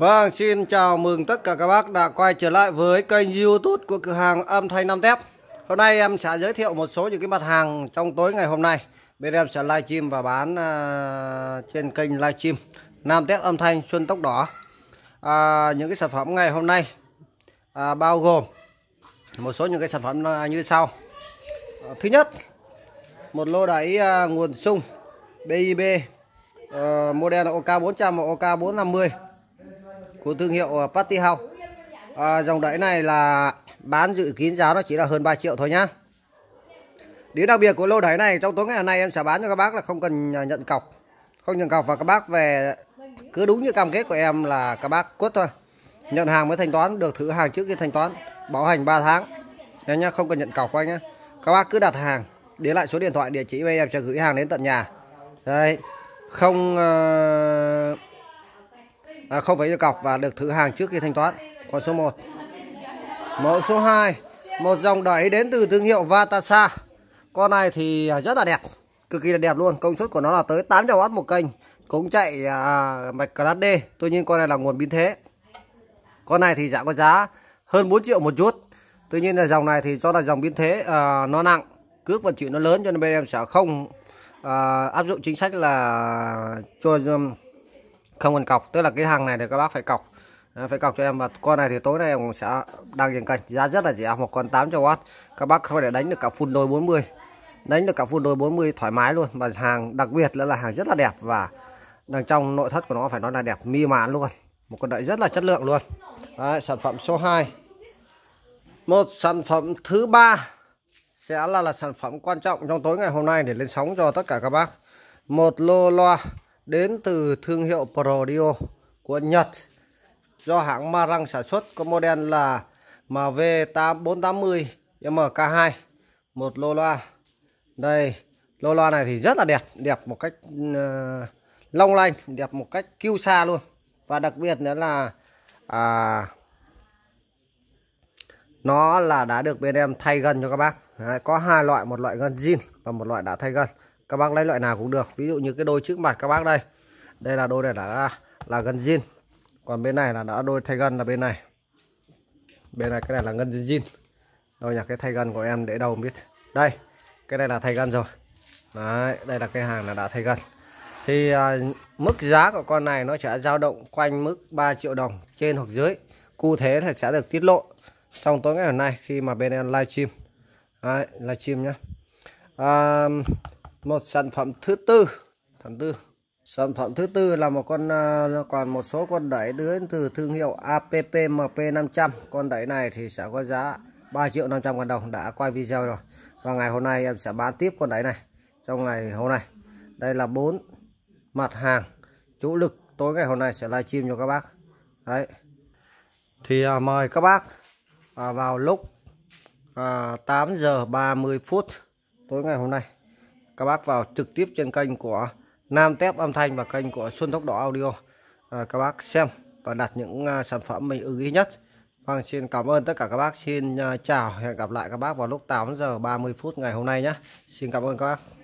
Vâng, xin chào mừng tất cả các bác đã quay trở lại với kênh youtube của cửa hàng âm thanh Nam Tép Hôm nay em sẽ giới thiệu một số những cái mặt hàng trong tối ngày hôm nay Bên em sẽ livestream và bán uh, trên kênh livestream Nam Tép âm thanh Xuân Tóc Đỏ uh, Những cái sản phẩm ngày hôm nay uh, bao gồm một số những cái sản phẩm như sau uh, Thứ nhất, một lô đẩy uh, nguồn sung BIB uh, ờ, model OK400 và OK450 của thương hiệu ờ, Patty House. À, dòng đẩy này là bán dự kiến giá nó chỉ là hơn 3 triệu thôi nhá. Điều đặc biệt của lô đẩy này trong tối ngày hôm nay em sẽ bán cho các bác là không cần à, nhận cọc. Không nhận cọc và các bác về cứ đúng như cam kết của em là các bác quất thôi. Nhận hàng mới thanh toán, được thử hàng trước khi thanh toán, bảo hành 3 tháng. Nhá nhá, không cần nhận cọc anh nhá. Các bác cứ đặt hàng, để lại số điện thoại địa chỉ bên em sẽ gửi hàng đến tận nhà. đây Không uh à, không phải cọc và được thử hàng trước khi thanh toán con số 1 mẫu số 2 một dòng đẩy đến từ thương hiệu Vatasa con này thì à, rất là đẹp cực kỳ là đẹp luôn công suất của nó là tới 800W một kênh cũng chạy à, mạch class D tuy nhiên con này là nguồn biến thế con này thì dạng có giá hơn 4 triệu một chút tuy nhiên là dòng này thì do là dòng biến thế à, nó nặng cước vận chuyển nó lớn cho nên bên em sẽ không à, áp dụng chính sách là cho um, không cần cọc tức là cái hàng này thì các bác phải cọc Đấy, phải cọc cho em và con này thì tối nay em sẽ đăng dừng kênh giá rất là rẻ một con 800W các bác có thể đánh được cả full đôi 40 đánh được cả full đôi 40 thoải mái luôn Và hàng đặc biệt nữa là hàng rất là đẹp và đằng trong nội thất của nó phải nói là đẹp mi màn luôn một con đậy rất là chất lượng luôn Đấy, sản phẩm số 2 một sản phẩm thứ ba sẽ là là sản phẩm quan trọng trong tối ngày hôm nay để lên sóng cho tất cả các bác một lô loa đến từ thương hiệu Prodio của Nhật do hãng Marang sản xuất có model là MV480 MK2 một lô loa đây lô loa này thì rất là đẹp đẹp một cách uh, long lanh đẹp một cách kêu xa luôn và đặc biệt nữa là à, nó là đã được bên em thay gân cho các bác Đấy, có hai loại một loại gân zin và một loại đã thay gân các bác lấy loại nào cũng được ví dụ như cái đôi trước mặt các bác đây đây là đôi này đã là gần zin còn bên này là đã đôi thay gân là bên này bên này cái này là ngân zin zin đôi nhà cái thay gân của em để đâu không biết đây cái này là thay gân rồi Đấy, đây là cái hàng là đã thay gân thì à, mức giá của con này nó sẽ dao động quanh mức 3 triệu đồng trên hoặc dưới cụ thể thì sẽ được tiết lộ trong tối ngày hôm nay khi mà bên em livestream livestream nhé à, một sản phẩm thứ tư tháng tư sản phẩm thứ tư là một con à, còn một số con đẩy đến từ thương hiệu APPMP 500 con đẩy này thì sẽ có giá 3 triệu 500 ngàn đồng đã quay video rồi và ngày hôm nay em sẽ bán tiếp con đẩy này trong ngày hôm nay đây là bốn mặt hàng chủ lực tối ngày hôm nay sẽ livestream cho các bác đấy thì à, mời các bác à, vào lúc à, 8 giờ 30 phút tối ngày hôm nay các bác vào trực tiếp trên kênh của Nam Tép Âm Thanh và kênh của Xuân Tóc Đỏ Audio à, các bác xem và đặt những uh, sản phẩm mình ưng ý nhất. Vâng, xin cảm ơn tất cả các bác. Xin uh, chào, hẹn gặp lại các bác vào lúc 8 giờ 30 phút ngày hôm nay nhé. Xin cảm ơn các bác.